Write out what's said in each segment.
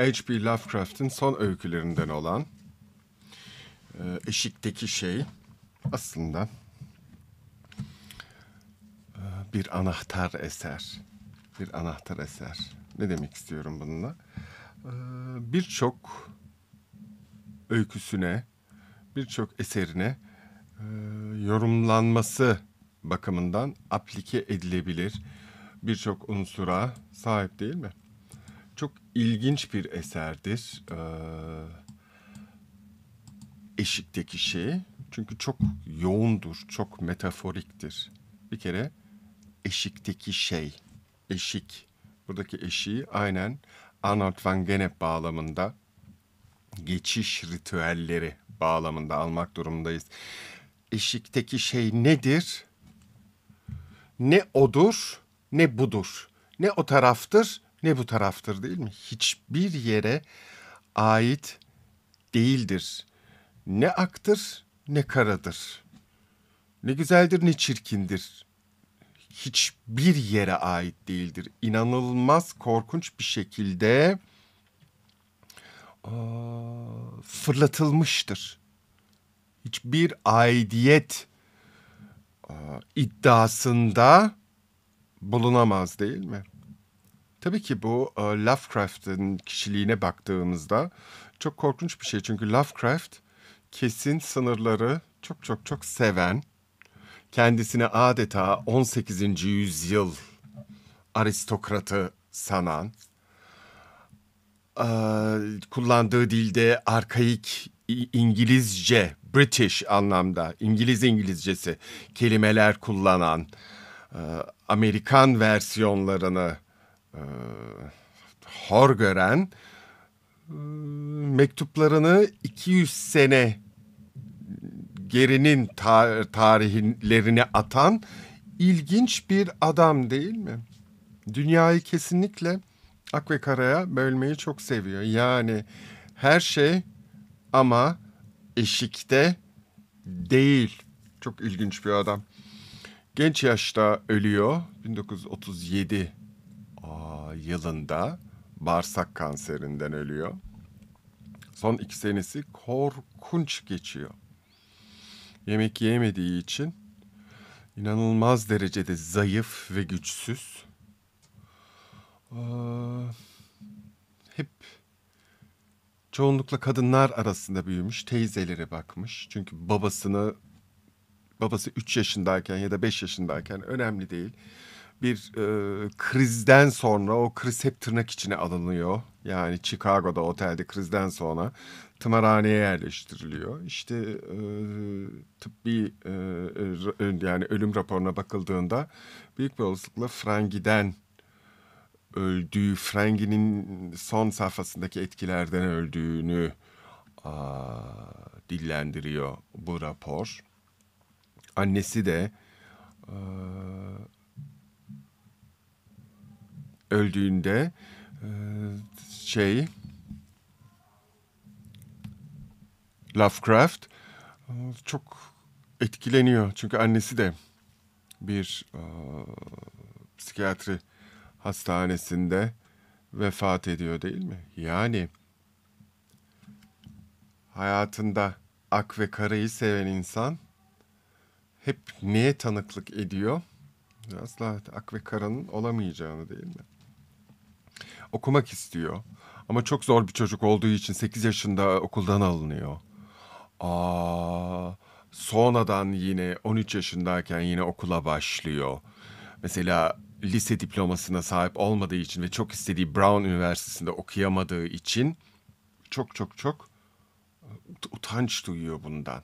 H.P. Lovecraft'ın son öykülerinden olan e, Eşikteki Şey aslında e, bir anahtar eser. Bir anahtar eser. Ne demek istiyorum bununla? E, birçok öyküsüne, birçok eserine e, yorumlanması bakımından aplike edilebilir birçok unsura sahip değil mi? ilginç bir eserdir. Ee, eşikteki şey. Çünkü çok yoğundur, çok metaforiktir. Bir kere eşikteki şey, eşik. Buradaki eşiği aynen Arnold van Gennep bağlamında geçiş ritüelleri bağlamında almak durumundayız. Eşikteki şey nedir? Ne odur, ne budur. Ne o taraftır, ne bu taraftır değil mi? Hiçbir yere ait değildir. Ne aktır ne karadır. Ne güzeldir ne çirkindir. Hiçbir yere ait değildir. İnanılmaz korkunç bir şekilde fırlatılmıştır. Hiçbir aidiyet iddiasında bulunamaz değil mi? Tabii ki bu e, Lovecraft'ın kişiliğine baktığımızda çok korkunç bir şey. Çünkü Lovecraft kesin sınırları çok çok çok seven, kendisine adeta 18. yüzyıl aristokratı sanan, e, kullandığı dilde arkaik İngilizce, British anlamda, İngiliz İngilizcesi kelimeler kullanan, e, Amerikan versiyonlarını e, hor gören e, mektuplarını 200 sene gerinin tar tarihlerine atan ilginç bir adam değil mi? Dünyayı kesinlikle ak ve karaya bölmeyi çok seviyor. Yani her şey ama eşikte değil. Çok ilginç bir adam. Genç yaşta ölüyor. 1937 yılında bağırsak kanserinden ölüyor. Son iki senesi korkunç geçiyor. Yemek yemediği için inanılmaz derecede zayıf ve güçsüz. Ee, hep çoğunlukla kadınlar arasında büyümüş, teyzelere bakmış. Çünkü babasını babası 3 yaşındayken ya da 5 yaşındayken önemli değil bir e, krizden sonra o kriz hep tırnak içine alınıyor. Yani Chicago'da otelde krizden sonra tımarhaneye yerleştiriliyor. İşte e, tıbbi e, e yani ölüm raporuna bakıldığında büyük bir olasılıkla Frangi'den öldüğü, Frangi'nin son sayfasındaki etkilerden öldüğünü a, dillendiriyor bu rapor. Annesi de öldüğünde e, şey Lovecraft e, çok etkileniyor. Çünkü annesi de bir e, psikiyatri hastanesinde vefat ediyor değil mi? Yani hayatında ak ve karayı seven insan hep neye tanıklık ediyor? Asla ak ve karanın olamayacağını değil mi? okumak istiyor. Ama çok zor bir çocuk olduğu için 8 yaşında okuldan alınıyor. Aa, sonradan yine 13 yaşındayken yine okula başlıyor. Mesela lise diplomasına sahip olmadığı için ve çok istediği Brown Üniversitesi'nde okuyamadığı için çok çok çok e, utanç duyuyor bundan.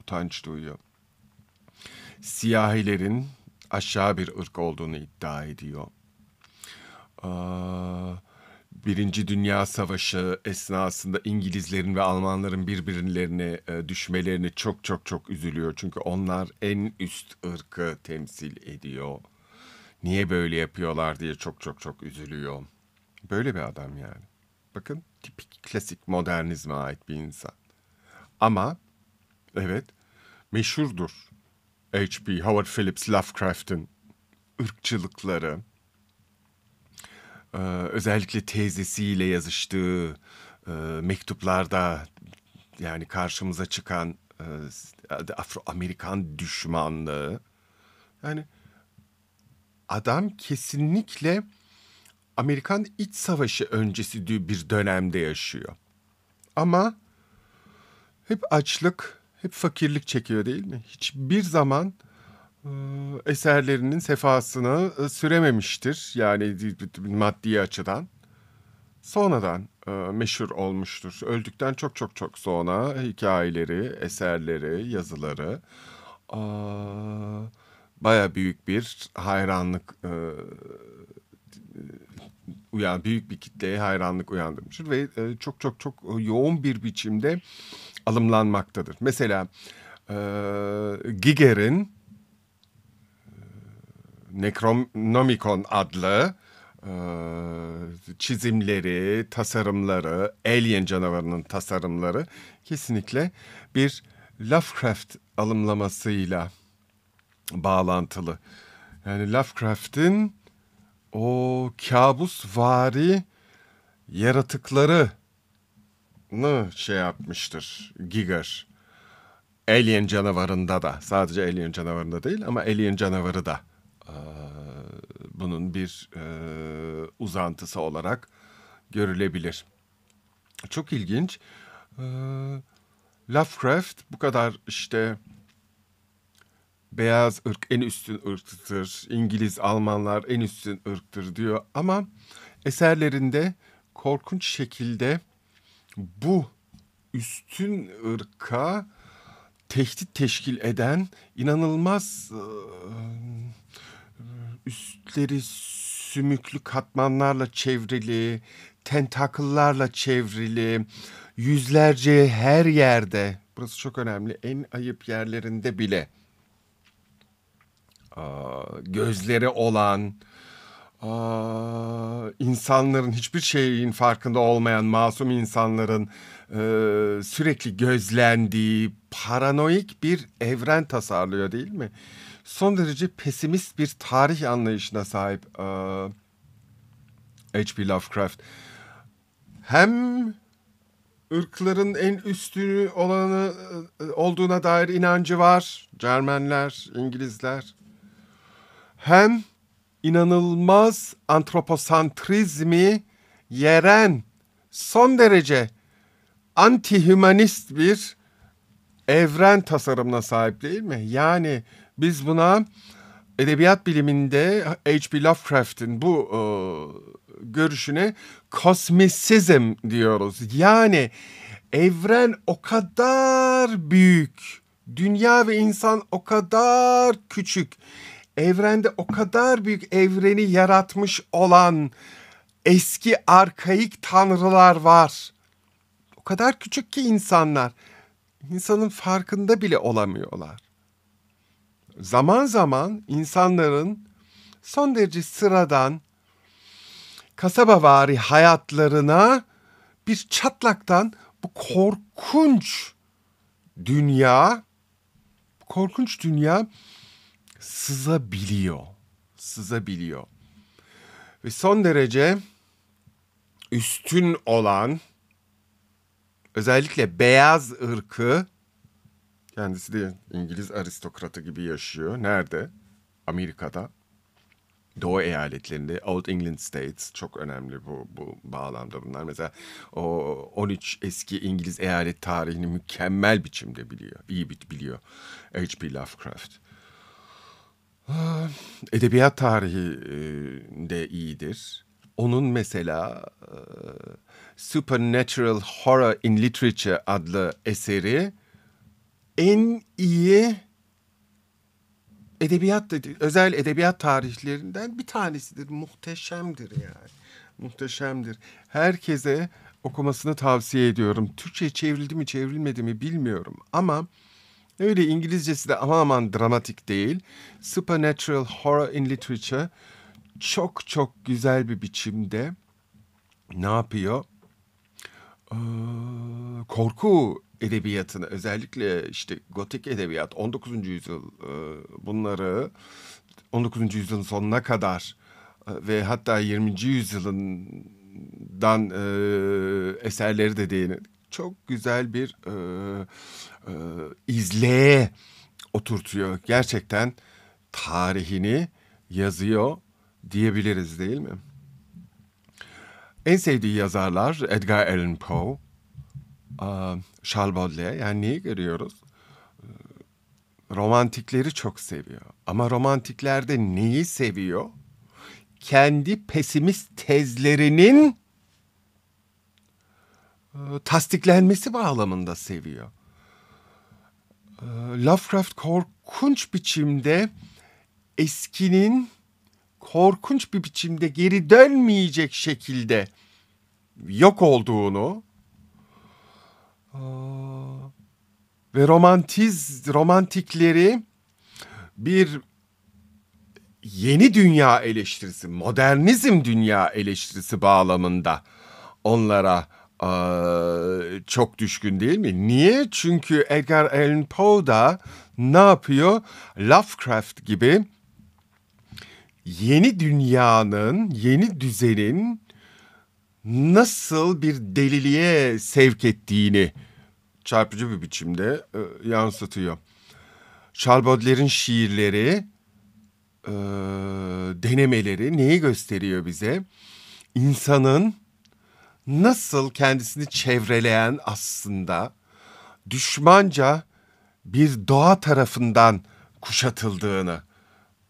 Utanç duyuyor. Siyahilerin aşağı bir ırk olduğunu iddia ediyor. Birinci Dünya Savaşı esnasında İngilizlerin ve Almanların birbirlerine e, düşmelerini çok çok çok üzülüyor. Çünkü onlar en üst ırkı temsil ediyor. Niye böyle yapıyorlar diye çok çok çok üzülüyor. Böyle bir adam yani. Bakın tipik klasik modernizme ait bir insan. Ama evet meşhurdur H.P. Howard Phillips Lovecraft'ın ırkçılıkları, ee, özellikle teyzesiyle yazıştığı e, mektuplarda yani karşımıza çıkan e, Afro-Amerikan düşmanlığı. Yani adam kesinlikle Amerikan iç Savaşı öncesi bir dönemde yaşıyor. Ama hep açlık, hep fakirlik çekiyor değil mi? Hiçbir zaman eserlerinin sefasını sürememiştir. Yani maddi açıdan. Sonradan meşhur olmuştur. Öldükten çok çok çok sonra hikayeleri, eserleri, yazıları baya büyük bir hayranlık uyan büyük bir kitleye hayranlık uyandırmıştır ve çok çok çok yoğun bir biçimde alımlanmaktadır. Mesela Giger'in Necronomicon adlı e, çizimleri, tasarımları, Alien canavarının tasarımları kesinlikle bir Lovecraft alımlamasıyla bağlantılı. Yani Lovecraft'in o kabusvari ne şey yapmıştır Giger. Alien canavarında da sadece Alien canavarında değil ama Alien canavarı da ee, bunun bir e, uzantısı olarak görülebilir. Çok ilginç. Ee, Lovecraft bu kadar işte beyaz ırk en üstün ırktır, İngiliz, Almanlar en üstün ırktır diyor ama eserlerinde korkunç şekilde bu üstün ırka tehdit teşkil eden inanılmaz e, üstleri sümüklü katmanlarla çevrili, tentakıllarla çevrili, yüzlerce her yerde, burası çok önemli, en ayıp yerlerinde bile gözleri olan, insanların hiçbir şeyin farkında olmayan masum insanların e, sürekli gözlendiği paranoik bir evren tasarlıyor değil mi? son derece pesimist bir tarih anlayışına sahip e, H.P. Lovecraft. Hem ırkların en üstünü olanı e, olduğuna dair inancı var. Cermenler, İngilizler. Hem inanılmaz antroposantrizmi yeren son derece anti antihümanist bir evren tasarımına sahip değil mi? Yani biz buna edebiyat biliminde H.P. Lovecraft'in bu e, görüşüne kosmisizm diyoruz. Yani evren o kadar büyük, dünya ve insan o kadar küçük. Evrende o kadar büyük evreni yaratmış olan eski arkaik tanrılar var. O kadar küçük ki insanlar insanın farkında bile olamıyorlar. Zaman zaman insanların son derece sıradan kasabavari hayatlarına bir çatlaktan bu korkunç dünya korkunç dünya sızabiliyor. Sızabiliyor. Ve son derece üstün olan özellikle beyaz ırkı kendisi de İngiliz aristokratı gibi yaşıyor. Nerede? Amerika'da. Doğu eyaletlerinde Old England States çok önemli bu, bu bağlamda bunlar. Mesela o 13 eski İngiliz eyalet tarihini mükemmel biçimde biliyor. İyi biliyor H.P. Lovecraft. Ah, edebiyat tarihi de iyidir onun mesela e, Supernatural Horror in Literature adlı eseri en iyi edebiyat özel edebiyat tarihlerinden bir tanesidir. Muhteşemdir yani. Muhteşemdir. Herkese okumasını tavsiye ediyorum. Türkçe çevrildi mi çevrilmedi mi bilmiyorum ama öyle İngilizcesi de aman aman dramatik değil. Supernatural Horror in Literature çok çok güzel bir biçimde ne yapıyor? Ee, korku edebiyatını özellikle işte gotik edebiyat 19. yüzyıl e, bunları 19. yüzyılın sonuna kadar e, ve hatta 20. yüzyılından e, eserleri de çok güzel bir e, e, izleye oturtuyor. Gerçekten tarihini yazıyor diyebiliriz değil mi? En sevdiği yazarlar Edgar Allan Poe, Charles Baudelaire. Yani niye görüyoruz? Ee, romantikleri çok seviyor. Ama romantiklerde neyi seviyor? Kendi pesimist tezlerinin e, tasdiklenmesi bağlamında seviyor. Ee, Lovecraft korkunç biçimde eskinin korkunç bir biçimde geri dönmeyecek şekilde yok olduğunu ve romantiz romantikleri bir yeni dünya eleştirisi, modernizm dünya eleştirisi bağlamında onlara e, çok düşkün değil mi? Niye? Çünkü Edgar Allan Poe da ne yapıyor? Lovecraft gibi yeni dünyanın, yeni düzenin nasıl bir deliliğe sevk ettiğini çarpıcı bir biçimde e, yansıtıyor. Charles şiirleri, e, denemeleri neyi gösteriyor bize? İnsanın nasıl kendisini çevreleyen aslında düşmanca bir doğa tarafından kuşatıldığını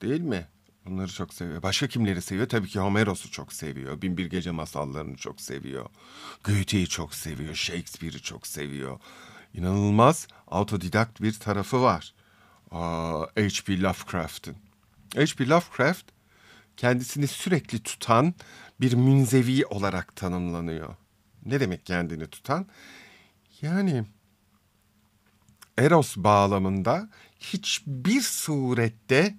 değil mi? Bunları çok seviyor. Başka kimleri seviyor? Tabii ki Homeros'u çok seviyor. Binbir Gece masallarını çok seviyor. Goethe'yi çok seviyor. Shakespeare'i çok seviyor. İnanılmaz autodidakt bir tarafı var. H.P. Lovecraft'ın. H.P. Lovecraft kendisini sürekli tutan bir münzevi olarak tanımlanıyor. Ne demek kendini tutan? Yani Eros bağlamında hiçbir surette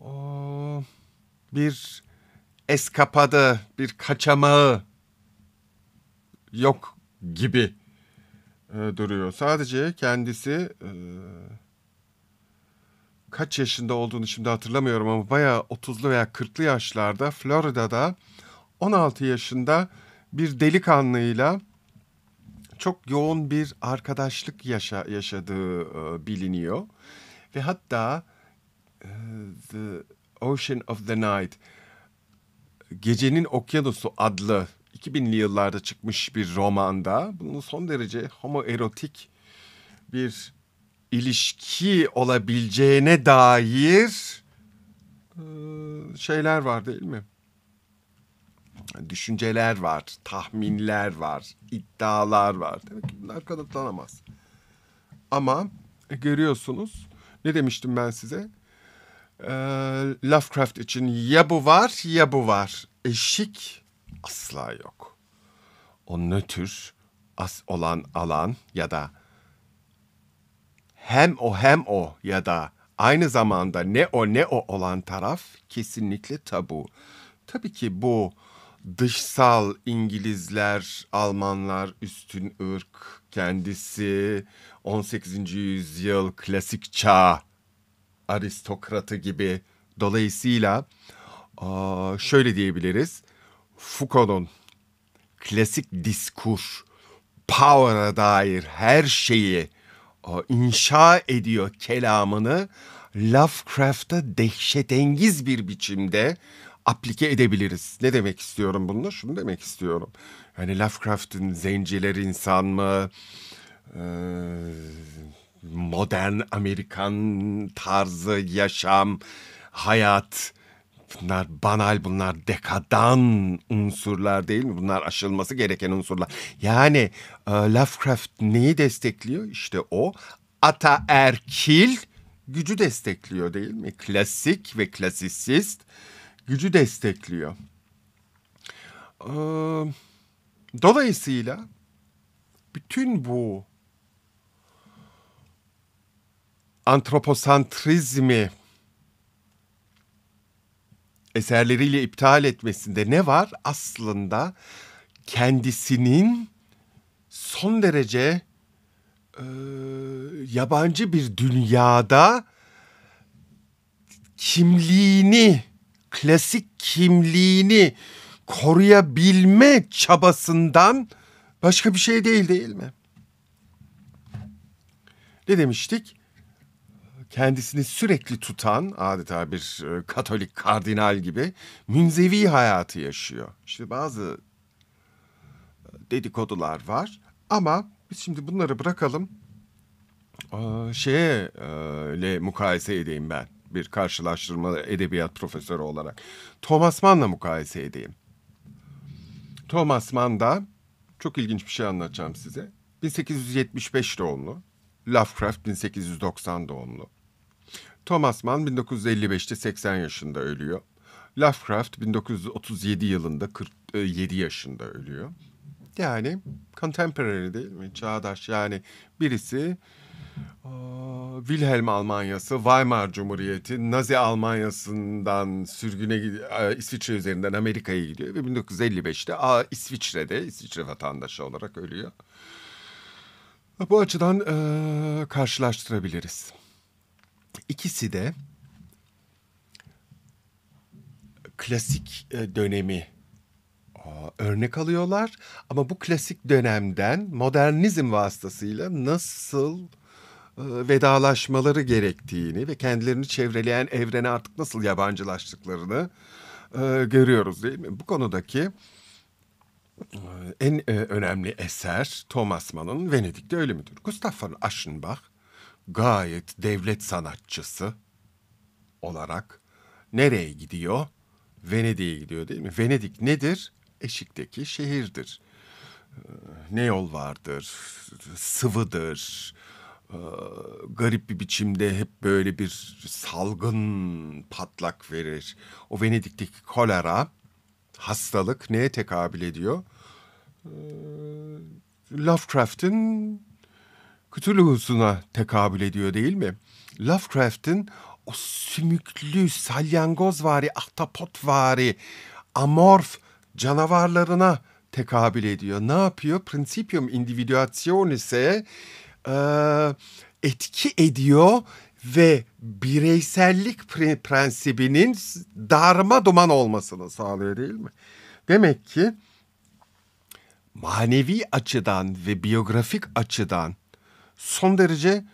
o, bir eskapadı, bir kaçamağı yok gibi e, duruyor. Sadece kendisi e, kaç yaşında olduğunu şimdi hatırlamıyorum ama bayağı 30'lu veya 40'lı yaşlarda Florida'da 16 yaşında bir delikanlıyla çok yoğun bir arkadaşlık yaşa, yaşadığı e, biliniyor. Ve hatta The Ocean of the Night Gecenin Okyanusu adlı 2000'li yıllarda çıkmış bir romanda bunun son derece homoerotik bir ilişki olabileceğine dair şeyler var değil mi? Düşünceler var, tahminler var, iddialar var. Demek ki bunlar kanıtlanamaz. Ama e, görüyorsunuz ne demiştim ben size? Ee, Lovecraft için ya bu var ya bu var. Eşik asla yok. O nötr as olan alan ya da hem o hem o ya da aynı zamanda ne o ne o olan taraf kesinlikle tabu. Tabii ki bu dışsal İngilizler, Almanlar, üstün ırk kendisi 18. yüzyıl klasik çağ aristokratı gibi. Dolayısıyla şöyle diyebiliriz. Foucault'un klasik diskur power'a dair her şeyi inşa ediyor kelamını Lovecraft'a dehşetengiz bir biçimde aplike edebiliriz. Ne demek istiyorum bunu? Şunu demek istiyorum. Yani Lovecraft'ın zenciler insan mı? Ee, modern Amerikan tarzı yaşam, hayat bunlar banal bunlar dekadan unsurlar değil mi? Bunlar aşılması gereken unsurlar. Yani e, Lovecraft neyi destekliyor? İşte o ataerkil gücü destekliyor değil mi? Klasik ve klasisist gücü destekliyor. dolayısıyla bütün bu antroposantrizmi eserleriyle iptal etmesinde ne var? Aslında kendisinin son derece e, yabancı bir dünyada kimliğini, klasik kimliğini koruyabilme çabasından başka bir şey değil değil mi? Ne demiştik? kendisini sürekli tutan adeta bir e, Katolik kardinal gibi münzevi hayatı yaşıyor. İşte bazı e, dedikodular var ama biz şimdi bunları bırakalım. Ee, şeye ile e, mukayese edeyim ben bir karşılaştırma edebiyat profesörü olarak. Thomas Mann'la mukayese edeyim. Thomas Mann'da çok ilginç bir şey anlatacağım size. 1875 doğumlu. Lovecraft 1890 doğumlu. Thomas Mann 1955'te 80 yaşında ölüyor. Lovecraft 1937 yılında 47 e, yaşında ölüyor. Yani contemporary değil mi? Çağdaş yani birisi Wilhelm Almanyası, Weimar Cumhuriyeti, Nazi Almanyası'ndan sürgüne e, İsviçre üzerinden Amerika'ya gidiyor ve 1955'te İsviçre'de İsviçre vatandaşı olarak ölüyor. Bu açıdan e, karşılaştırabiliriz. İkisi de klasik e, dönemi örnek alıyorlar ama bu klasik dönemden modernizm vasıtasıyla nasıl e, vedalaşmaları gerektiğini ve kendilerini çevreleyen evrene artık nasıl yabancılaştıklarını e, görüyoruz değil mi? Bu konudaki en önemli eser Thomas Mann'ın Venedik'te Ölümüdür. Gustav von Aschenbach gayet devlet sanatçısı olarak nereye gidiyor? Venedik'e gidiyor değil mi? Venedik nedir? Eşikteki şehirdir. Ee, ne yol vardır? Sıvıdır. Ee, garip bir biçimde hep böyle bir salgın patlak verir. O Venedik'teki kolera hastalık neye tekabül ediyor? Ee, Lovecraft'ın Cthulhu'suna tekabül ediyor değil mi? Lovecraft'in o sümüklü, salyangozvari, ahtapotvari, amorf canavarlarına tekabül ediyor. Ne yapıyor? Principium individuationis'e e, etki ediyor ve bireysellik pre- prensibinin darma duman olmasını sağlıyor değil mi? Demek ki manevi açıdan ve biyografik açıdan son derece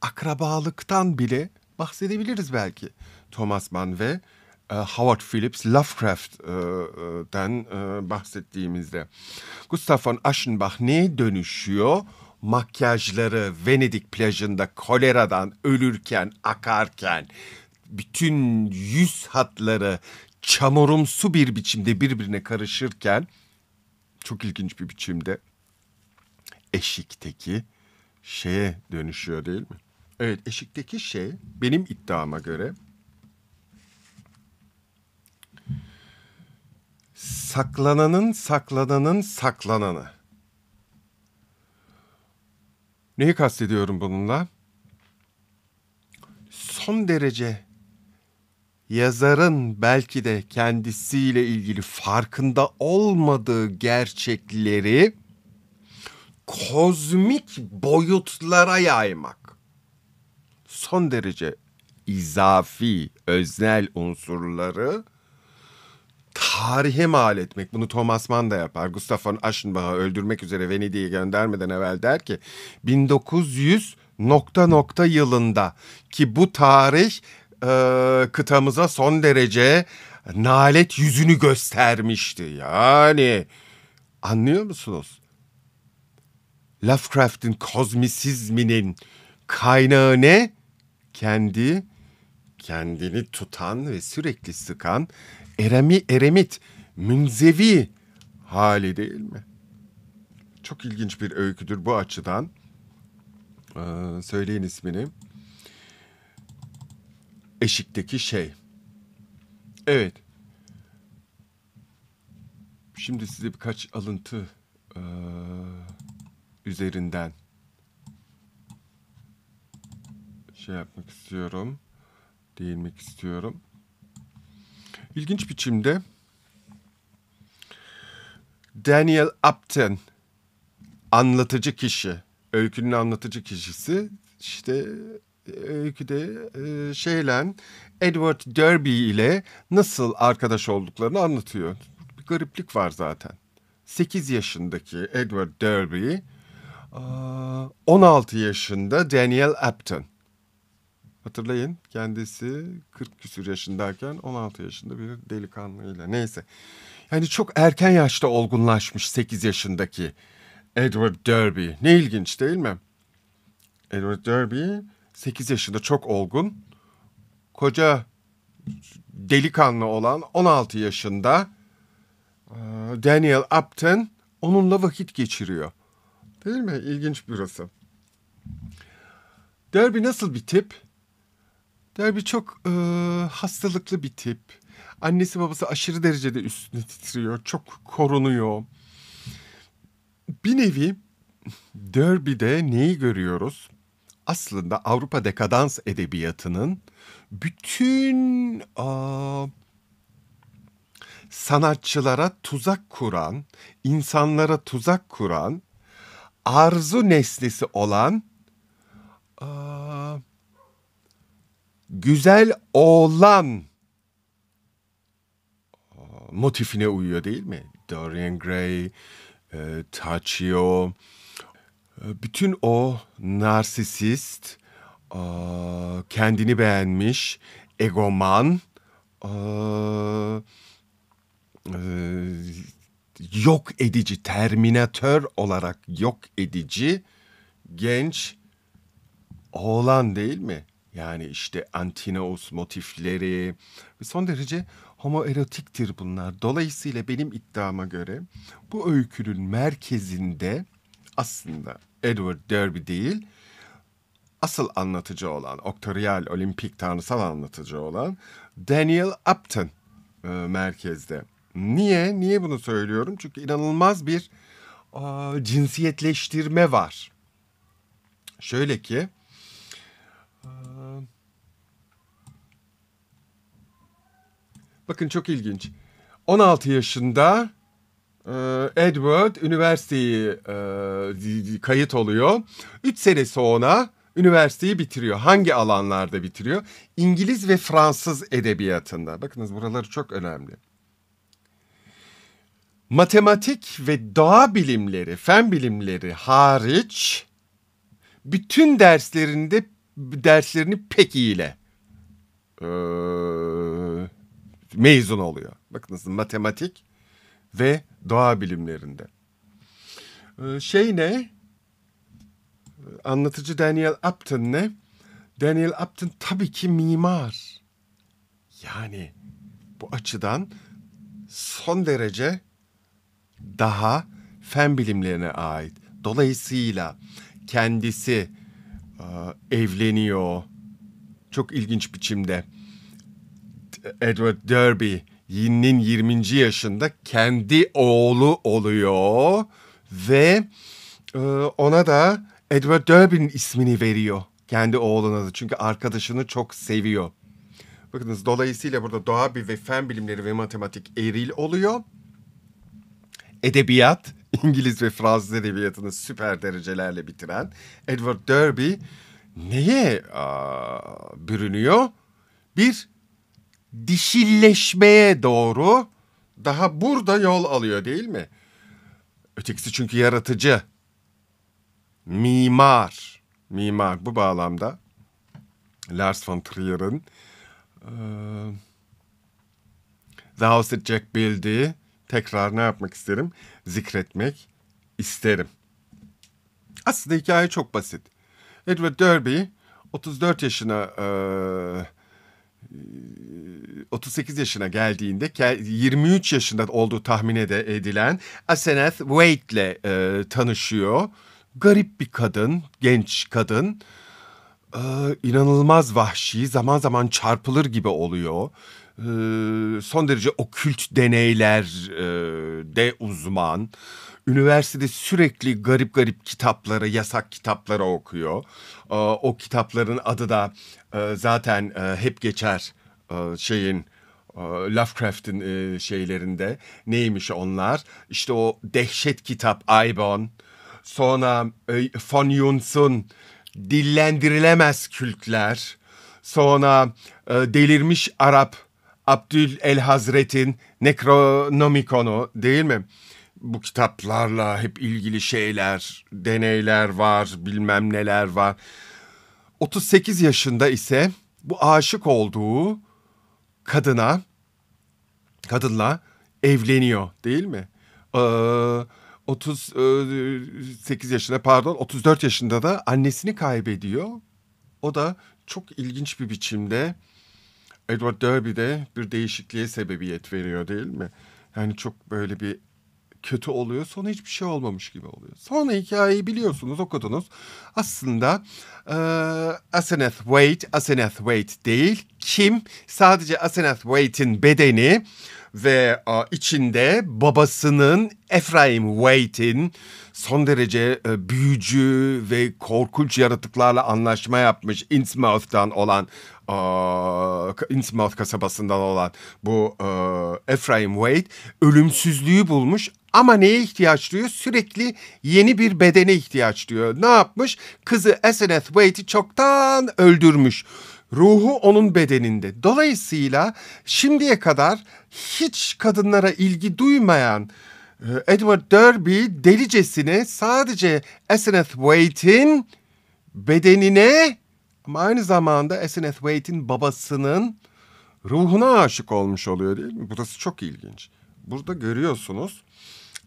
akrabalıktan bile bahsedebiliriz belki. Thomas Mann ve e, Howard Phillips Lovecraft'den e, bahsettiğimizde. Gustav von Aschenbach neye dönüşüyor? Makyajları Venedik plajında koleradan ölürken, akarken bütün yüz hatları çamurumsu bir biçimde birbirine karışırken çok ilginç bir biçimde eşikteki şeye dönüşüyor değil mi? Evet eşikteki şey benim iddiama göre saklananın saklananın saklananı. Neyi kastediyorum bununla? Son derece yazarın belki de kendisiyle ilgili farkında olmadığı gerçekleri kozmik boyutlara yaymak son derece izafi, öznel unsurları tarihe mal etmek. Bunu Thomas Mann da yapar. Gustav von Aschenbach'ı öldürmek üzere Venedik'e göndermeden evvel der ki 1900 nokta nokta yılında ki bu tarih e, kıtamıza son derece nalet yüzünü göstermişti. Yani anlıyor musunuz? Lovecraft'in kozmisizminin kaynağı ne? Kendi kendini tutan ve sürekli sıkan eremi eremit münzevi hali değil mi? Çok ilginç bir öyküdür bu açıdan. Ee, söyleyin ismini. Eşikteki şey. Evet. Şimdi size birkaç alıntı ee, üzerinden şey yapmak istiyorum. Değinmek istiyorum. İlginç biçimde Daniel Upton anlatıcı kişi, öykünün anlatıcı kişisi işte e, öyküde e, şeyle Edward Derby ile nasıl arkadaş olduklarını anlatıyor. Bir gariplik var zaten. 8 yaşındaki Edward Derby 16 yaşında Daniel Upton. Hatırlayın kendisi 40 küsür yaşındayken 16 yaşında bir delikanlıyla neyse. Yani çok erken yaşta olgunlaşmış 8 yaşındaki Edward Derby. Ne ilginç değil mi? Edward Derby 8 yaşında çok olgun. Koca delikanlı olan 16 yaşında Daniel Upton onunla vakit geçiriyor. Değil mi? İlginç burası. Derbi nasıl bir tip? Derbi çok e, hastalıklı bir tip. Annesi babası aşırı derecede üstüne titriyor. Çok korunuyor. Bir nevi Derby'de neyi görüyoruz? Aslında Avrupa dekadans edebiyatının bütün a, sanatçılara tuzak kuran, insanlara tuzak kuran arzu nesnesi olan aa, güzel oğlan motifine uyuyor değil mi? Dorian Gray, e, Taccio, e, bütün o narsist, e, kendini beğenmiş, egoman, e, e, yok edici, terminatör olarak yok edici genç oğlan değil mi? Yani işte Antinaus motifleri son derece homoerotiktir bunlar. Dolayısıyla benim iddiama göre bu öykünün merkezinde aslında Edward Derby değil, asıl anlatıcı olan, oktoryal, olimpik, tanrısal anlatıcı olan Daniel Upton e, merkezde. Niye? Niye bunu söylüyorum? Çünkü inanılmaz bir a, cinsiyetleştirme var. Şöyle ki a, bakın çok ilginç. 16 yaşında Edward üniversiteyi e, kayıt oluyor. 3 senesi ona üniversiteyi bitiriyor. Hangi alanlarda bitiriyor? İngiliz ve Fransız edebiyatında. Bakınız buraları çok önemli matematik ve doğa bilimleri, fen bilimleri hariç bütün derslerinde derslerini pek iyiyle ee, mezun oluyor. Bakınız matematik ve doğa bilimlerinde. Ee, şey ne? Anlatıcı Daniel Upton ne? Daniel Upton tabii ki mimar. Yani bu açıdan son derece daha fen bilimlerine ait. Dolayısıyla kendisi e, evleniyor. Çok ilginç biçimde. Edward Derby Derby'nin 20. yaşında kendi oğlu oluyor ve e, ona da Edward Derby'nin ismini veriyor. Kendi oğluna da çünkü arkadaşını çok seviyor. Bakınız dolayısıyla burada doğa bir ve fen bilimleri ve matematik eril oluyor edebiyat, İngiliz ve Fransız edebiyatını süper derecelerle bitiren Edward Derby neye aa, bürünüyor? Bir dişilleşmeye doğru daha burada yol alıyor değil mi? Ötekisi çünkü yaratıcı. Mimar. Mimar bu bağlamda Lars von Trier'ın ıı, The House That Jack Build'i tekrar ne yapmak isterim? Zikretmek isterim. Aslında hikaye çok basit. Edward Derby 34 yaşına e, 38 e, yaşına geldiğinde 23 yaşında olduğu tahmin edilen Asenath Wade ile e, tanışıyor. Garip bir kadın, genç kadın. E, inanılmaz vahşi, zaman zaman çarpılır gibi oluyor. Ee, son derece okült deneyler e, de uzman. Üniversitede sürekli garip garip kitapları, yasak kitapları okuyor. Ee, o kitapların adı da e, zaten e, hep geçer e, şeyin... Lovecraft'in şeylerinde neymiş onlar? İşte o dehşet kitap Aybon, sonra Von Yuns'un Dillendirilemez Kültler, sonra Delirmiş Arap Abdül El Hazret'in Necronomicon'u değil mi? Bu kitaplarla hep ilgili şeyler, deneyler var, bilmem neler var. 38 yaşında ise bu aşık olduğu kadına, kadınla evleniyor değil mi? Ee, 38 e, yaşında pardon 34 yaşında da annesini kaybediyor. O da çok ilginç bir biçimde Edward Derby de bir değişikliğe sebebiyet veriyor değil mi? Yani çok böyle bir kötü oluyor sonra hiçbir şey olmamış gibi oluyor. Sonra hikayeyi biliyorsunuz okudunuz. Aslında e, Aseneth Wait, Aseneth Wait değil. Kim? Sadece Asenath Wait'in bedeni ve a, içinde babasının Efraim Waite'in son derece e, büyücü ve korkunç yaratıklarla anlaşma yapmış Innsmouth'tan olan e, Innsmouth kasabasından olan bu e, Efraim Waite ölümsüzlüğü bulmuş ama neye ihtiyaç duyuyor? Sürekli yeni bir bedene ihtiyaç duyuyor. Ne yapmış? Kızı Aseneth Waite'i çoktan öldürmüş. Ruhu onun bedeninde. Dolayısıyla şimdiye kadar hiç kadınlara ilgi duymayan e, Edward Derby delicesine sadece Aseneth Waite'in bedenine ama aynı zamanda Aseneth Waite'in babasının ruhuna aşık olmuş oluyor değil mi? Burası çok ilginç. Burada görüyorsunuz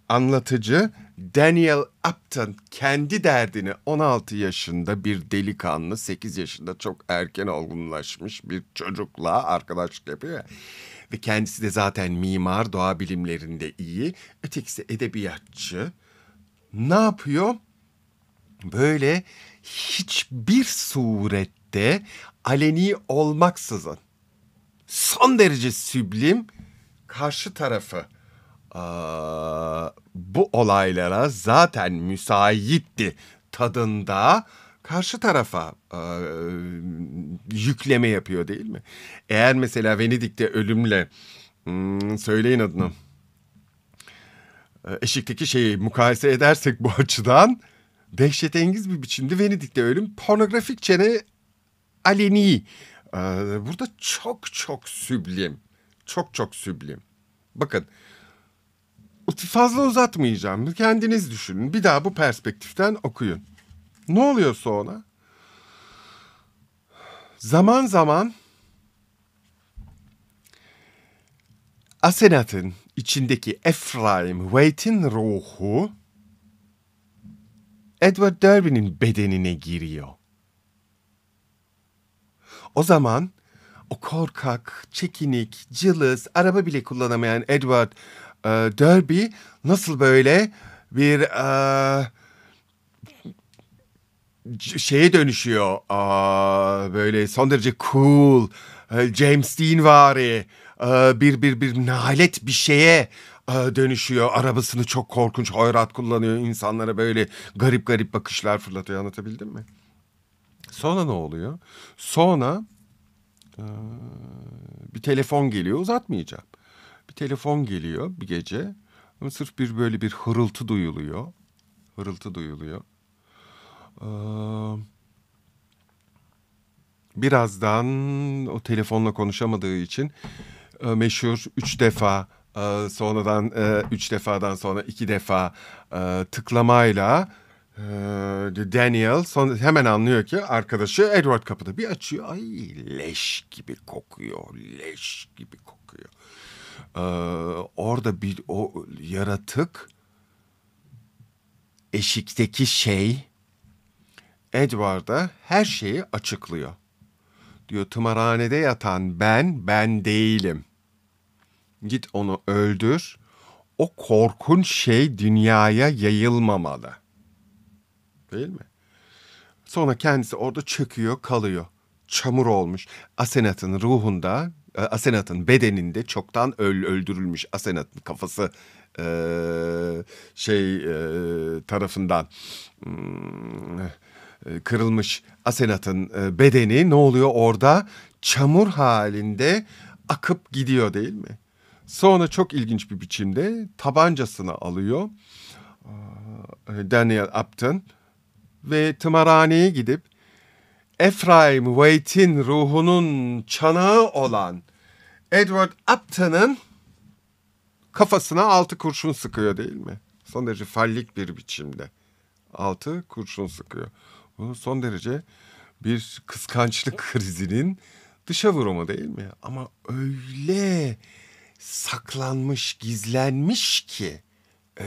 anlatıcı Daniel Upton kendi derdini 16 yaşında bir delikanlı, 8 yaşında çok erken olgunlaşmış bir çocukla arkadaşlık yapıyor. Ya. Ve kendisi de zaten mimar, doğa bilimlerinde iyi. Ötekisi edebiyatçı. Ne yapıyor? Böyle hiçbir surette aleni olmaksızın son derece süblim karşı tarafı bu olaylara zaten müsaitti tadında karşı tarafa e, yükleme yapıyor değil mi? Eğer mesela Venedik'te ölümle hmm, söyleyin adını ee, eşikteki şeyi mukayese edersek bu açıdan dehşet engiz bir biçimde Venedik'te ölüm pornografik çene aleni. Ee, burada çok çok süblim. Çok çok süblim. Bakın fazla uzatmayacağım. Kendiniz düşünün. Bir daha bu perspektiften okuyun. Ne oluyor sonra? Zaman zaman Asenat'ın içindeki Ephraim Waite'in ruhu Edward Derby'nin bedenine giriyor. O zaman o korkak, çekinik, cılız, araba bile kullanamayan Edward e, derbi nasıl böyle bir e, şeye dönüşüyor. E, böyle son derece cool, e, James Dean vari e, bir bir bir nalet bir şeye e, dönüşüyor. Arabasını çok korkunç hoyrat kullanıyor. insanlara böyle garip garip bakışlar fırlatıyor. Anlatabildim mi? Sonra ne oluyor? Sonra e, bir telefon geliyor uzatmayacağım. Bir telefon geliyor bir gece. Ama sırf bir böyle bir hırıltı duyuluyor. Hırıltı duyuluyor. Ee, birazdan o telefonla konuşamadığı için e, meşhur üç defa e, sonradan e, üç defadan sonra iki defa e, tıklamayla e, Daniel son, hemen anlıyor ki arkadaşı Edward kapıda bir açıyor ay leş gibi kokuyor leş gibi kokuyor ee, orada bir o yaratık eşikteki şey Edward'a her şeyi açıklıyor. Diyor tımarhanede yatan ben, ben değilim. Git onu öldür. O korkunç şey dünyaya yayılmamalı. Değil mi? Sonra kendisi orada çöküyor, kalıyor. Çamur olmuş. Asenat'ın ruhunda ee, Asenat'ın bedeninde çoktan öl, öldürülmüş Asenat'ın kafası e, şey e, tarafından hmm, e, kırılmış Asenat'ın e, bedeni ne oluyor orada çamur halinde akıp gidiyor değil mi? Sonra çok ilginç bir biçimde tabancasını alıyor e, Daniel Upton ve tımarhaneye gidip Efraim Waite'in ruhunun çanağı olan Edward Upton'ın kafasına altı kurşun sıkıyor değil mi? Son derece fallik bir biçimde altı kurşun sıkıyor. Bu son derece bir kıskançlık krizinin dışa vurumu değil mi? Ama öyle saklanmış, gizlenmiş ki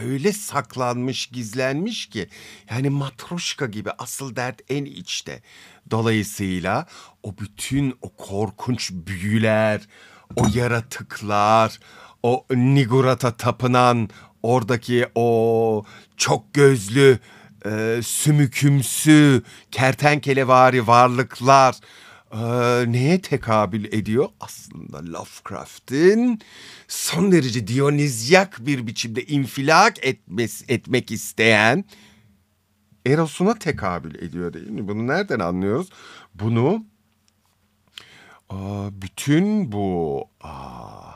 öyle saklanmış, gizlenmiş ki yani matroşka gibi asıl dert en içte. Dolayısıyla o bütün o korkunç büyüler, o yaratıklar, o Nigurata tapınan oradaki o çok gözlü, e, sümükümsü, kertenkelevari varlıklar e, neye tekabül ediyor? Aslında Lovecraft'in son derece dionizyak bir biçimde infilak etmesi, etmek isteyen Eros'una tekabül ediyor değil mi? Bunu nereden anlıyoruz? Bunu aa, bütün bu aa,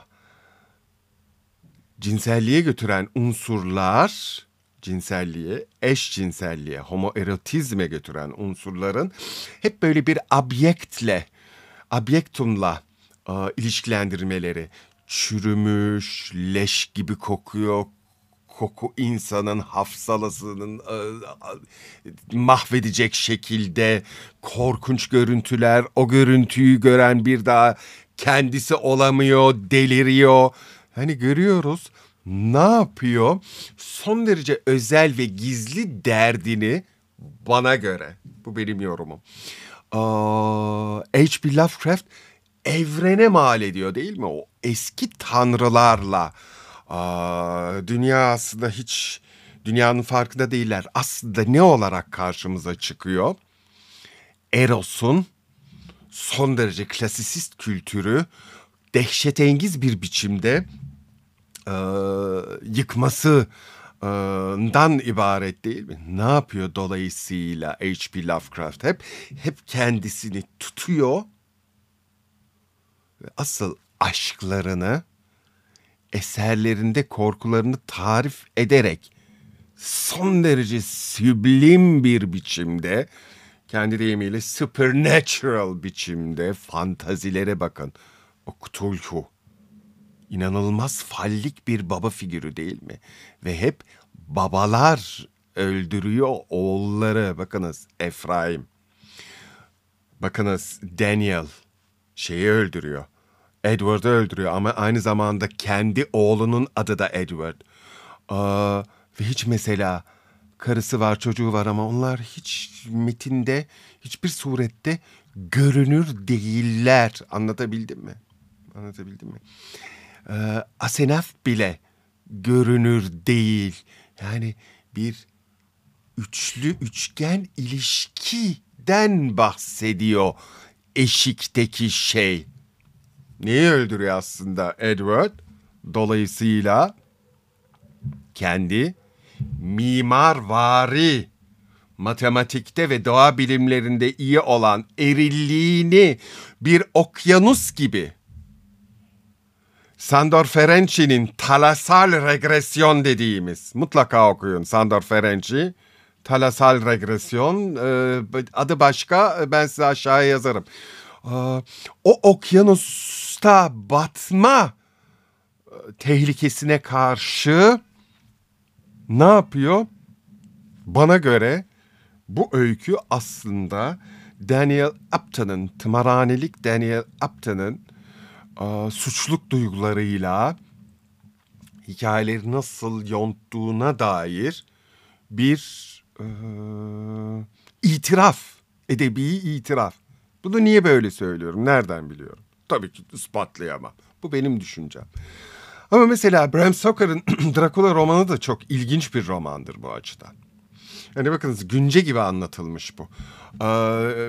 cinselliğe götüren unsurlar cinselliğe, eşcinselliğe, homoerotizme götüren unsurların hep böyle bir abyektle, abyektumla e, ilişkilendirmeleri çürümüş, leş gibi kokuyor, koku insanın hafsalasının e, e, mahvedecek şekilde korkunç görüntüler, o görüntüyü gören bir daha kendisi olamıyor, deliriyor. Hani görüyoruz ne yapıyor? Son derece özel ve gizli derdini bana göre. Bu benim yorumum. H.P. Lovecraft evrene mal ediyor değil mi? O eski tanrılarla aa, dünya aslında hiç dünyanın farkında değiller. Aslında ne olarak karşımıza çıkıyor? Eros'un son derece klasisist kültürü dehşetengiz bir biçimde e, yıkması dan ibaret değil mi? Ne yapıyor dolayısıyla H.P. Lovecraft hep hep kendisini tutuyor ve asıl aşklarını eserlerinde korkularını tarif ederek son derece süblim bir biçimde kendi deyimiyle supernatural biçimde fantazilere bakın. O Cthulhu inanılmaz fallik bir baba figürü değil mi? Ve hep babalar öldürüyor oğulları. Bakınız Efraim. Bakınız Daniel şeyi öldürüyor. Edward'ı öldürüyor ama aynı zamanda kendi oğlunun adı da Edward. Aa, ve hiç mesela karısı var çocuğu var ama onlar hiç metinde hiçbir surette görünür değiller. Anlatabildim mi? Anlatabildim mi? e, asenaf bile görünür değil. Yani bir üçlü üçgen ilişkiden bahsediyor eşikteki şey. Neyi öldürüyor aslında Edward? Dolayısıyla kendi mimarvari matematikte ve doğa bilimlerinde iyi olan erilliğini bir okyanus gibi Sandor Ferenci'nin talasal regresyon dediğimiz mutlaka okuyun Sandor Ferenci. Talasal regresyon e, adı başka e, ben size aşağıya yazarım. E, o okyanusta batma tehlikesine karşı ne yapıyor? Bana göre bu öykü aslında Daniel Upton'ın, tımarhanelik Daniel Upton'ın e, suçluk duygularıyla hikayeleri nasıl yonttuğuna dair bir e, itiraf, edebi itiraf. Bunu niye böyle söylüyorum, nereden biliyorum? Tabii ki ispatlayamam. Bu benim düşüncem. Ama mesela Bram Stoker'ın Dracula romanı da çok ilginç bir romandır bu açıdan. Yani bakınız günce gibi anlatılmış bu. Ee,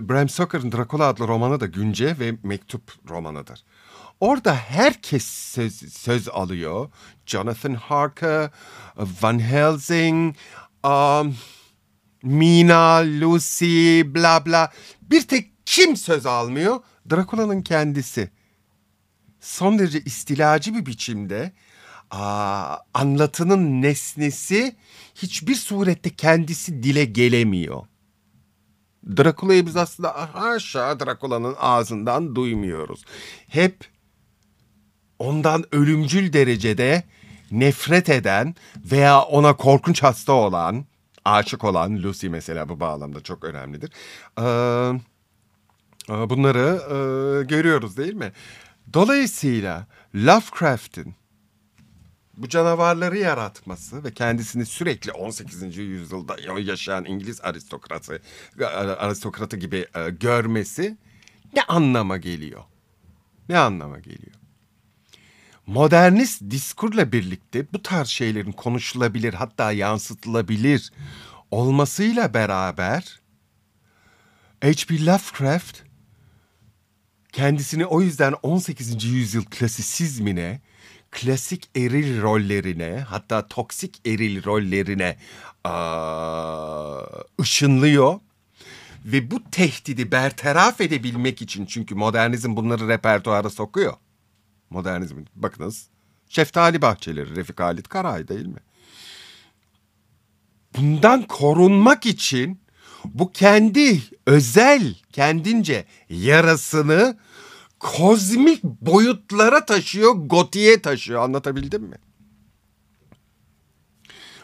Bram Stoker'ın Dracula adlı romanı da günce ve mektup romanıdır. Orada herkes söz, söz alıyor. Jonathan Harker, Van Helsing, um, Mina, Lucy, bla bla. Bir tek kim söz almıyor? Drakula'nın kendisi. Son derece istilacı bir biçimde aa, anlatının nesnesi hiçbir surette kendisi dile gelemiyor. Drakula'yı biz aslında haşa Drakula'nın ağzından duymuyoruz. Hep ondan ölümcül derecede nefret eden veya ona korkunç hasta olan, aşık olan Lucy mesela bu bağlamda çok önemlidir. Ee, e, bunları e, görüyoruz değil mi? Dolayısıyla Lovecraft'in bu canavarları yaratması ve kendisini sürekli 18. yüzyılda yaşayan İngiliz aristokratı e, aristokratı gibi e, görmesi ne anlama geliyor? Ne anlama geliyor? modernist diskurla birlikte bu tarz şeylerin konuşulabilir hatta yansıtılabilir olmasıyla beraber H.P. Lovecraft kendisini o yüzden 18. yüzyıl klasisizmine, klasik eril rollerine hatta toksik eril rollerine aa, ışınlıyor ve bu tehdidi bertaraf edebilmek için çünkü modernizm bunları repertuara sokuyor modernizmin. Bakınız şeftali bahçeleri Refik Halit Karay değil mi? Bundan korunmak için bu kendi özel kendince yarasını kozmik boyutlara taşıyor, gotiye taşıyor. Anlatabildim mi?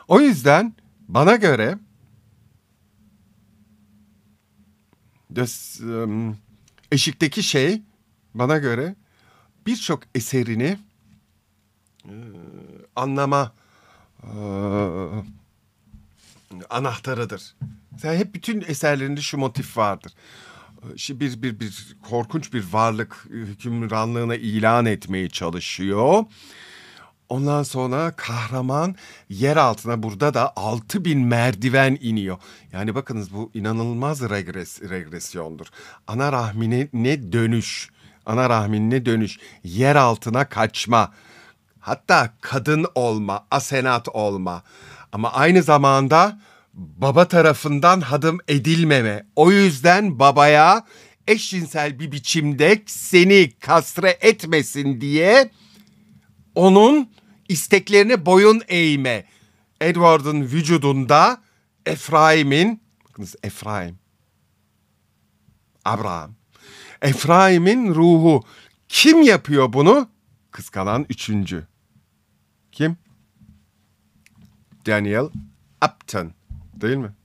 O yüzden bana göre ıı, eşikteki şey bana göre birçok eserini e, anlama e, anahtarıdır. Yani hep bütün eserlerinde şu motif vardır. E, bir, bir, bir korkunç bir varlık hükümranlığına ilan etmeye çalışıyor. Ondan sonra kahraman yer altına burada da altı bin merdiven iniyor. Yani bakınız bu inanılmaz regres, regresyondur. Ana rahmine ne dönüş ana rahminine dönüş, yer altına kaçma, hatta kadın olma, asenat olma ama aynı zamanda baba tarafından hadım edilmeme. O yüzden babaya eşcinsel bir biçimde seni kasre etmesin diye onun isteklerine boyun eğme. Edward'ın vücudunda Efraim'in, bakınız Efraim, Abraham, Efraim'in ruhu. Kim yapıyor bunu? Kıskanan üçüncü. Kim? Daniel Upton değil mi?